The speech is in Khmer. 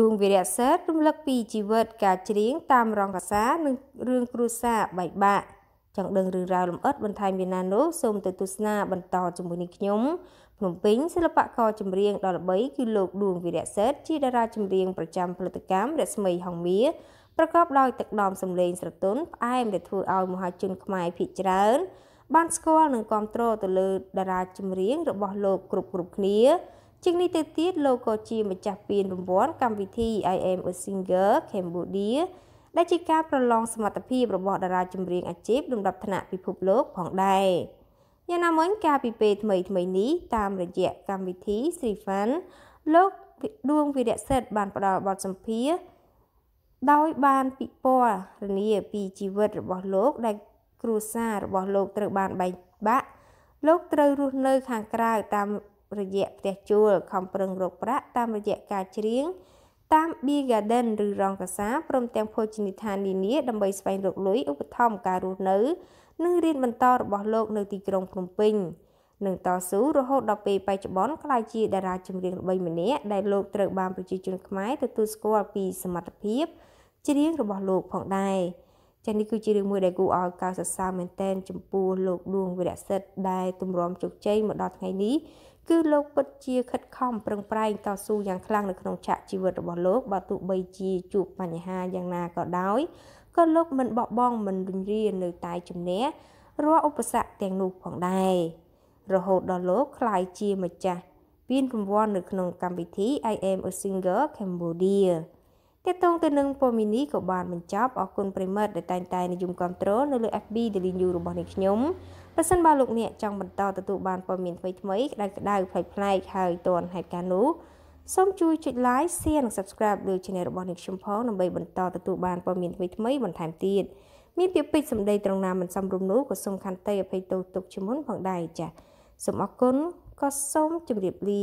ដួងវីរៈសិទ្ធរំលឹកពីជីវិតការច្រៀងតាមរងកសានិងរឿងគ្រួសារបែកបាក់ចង់ដឹងរឿងរ៉ាវលម្អិត បន្ថែមពីណានោះសូមទៅទស្សនាបន្តជាមួយនឹងខ្ញុំភ្នំពេញសិល្បករចម្រៀងដ៏ល្បីគឺលោកដួងវីរៈសិទ្ធជាតារាចម្រៀងប្រចាំផលិតកម្មរស្មីហងមាប្រកបដោយទឹកដមសម្លេងស្រទន់ផ្អែមដែល ធ្វើឲ្យមហាជនខ្មែរភាគច្រើនបានស្គាល់និងគាំទ្រទៅលើតារាចម្រៀងរបស់លោកគ្រប់គ្រប់គ្នាជាងនេះទៅទៀតលោកក៏ជាម្ចាស់ពានរង្វាន់កម្មវិធី I am a singer Cambodia ដែលជាការប្រឡងសមត្ថភាពរបស់តារាចម្រៀងអាជីពលំដាប់ថ្នាក់ពិភពលោកផងដែរយ៉ាងណាមិញការពីពេលថ្មីថ្មីនេះតាមរយៈកម្មវិធី Sri Fan លោកដួងវីរៈសិទ្ធបានផ្ដល់បទសម្ភាសន៍ដោយបានពិពណ៌នាពីជីវិតរបស់លោកដែលគ្រួសាររបស់លោកត្រូវបានបែកបាក់លោកត្រូវរស់នៅខាងក្រៅតាមរយៈផ្ទះជួលខំប្រឹងរកប្រាក់តាមរយៈការច្រៀងតាម Bee Garden ឬរងកាសាព្រមទាំងភោជនីយដ្ឋាននានាដើម្បីស្វែងរកលុយឧបត្ថម្ភការរស់នៅនិងរៀនបន្តរបស់លោកនៅទីក្រុងភ្នំពេញនឹងតស៊ូរហូតដល់ពេលបច្ចុប្បន្នក្លាយជាតារាចម្រៀងល្បីម្នាក់ដែលលោកត្រូវបានប្រជាជនខ្មែរទទួលស្គាល់ពីសមត្ថភាពច្រៀងរបស់លោកផងដែរ។ចានេះគឺជារឿងមួយដែលគួរឲ្យកោតសរសើរមែនទែនចំពោះលោកដួងវីរសិទ្ធដែលទម្រាំជោគជ័យមកដល់ថ្ងៃនេះគឺលោកពិតជាខិតខំប្រឹងប្រែងតស៊ូយ៉ាងខ្លាំងនៅក្នុងឆាកជីវិតរបស់លោកបើទោះបីជាជួបបញ្ហាយ៉ាងណាក៏ដោយក៏លោកមិនបោះបង់មិនរញរានៅតែជំនះរាល់ឧបសគ្គទាំងនោះផងដែររហូតដល់លោកក្លាយជាម្ចាស់ពានរង្វាន់នៅក្នុងកម្មវិធី I am a singer Cambodia ទាក់ទងទៅនឹងពមីនីក៏បានបញ្ចប់អរគុណប្រិមិត្តដែលតែងតែនិយមគ្រប់គ្រងនៅលើ FB Daily News របស់អ្នកខ្ញុំប្រសិនបើលោកអ្នកចង់បន្តទទួលបានព័ត៌មានថ្មីៗក្តៅក្តៅប្លែកប្លែកហើយទាន់ហេតុការណ៍នោះសូមជួយចុច like share និង subscribe លើ channel របស់អ្នកខ្ញុំផងដើម្បីបន្តទទួលបានព័ត៌មានថ្មីថ្មីបន្ថែមទៀតមានពាក្យពេចន៍សម្ដីត្រង់ណាមិនសមរម្យនោះក៏សូមខន្តីអភ័យទោសទុកជាមុនផងដែរចា៎សូមអរគុណក៏សូមជម្រាបលា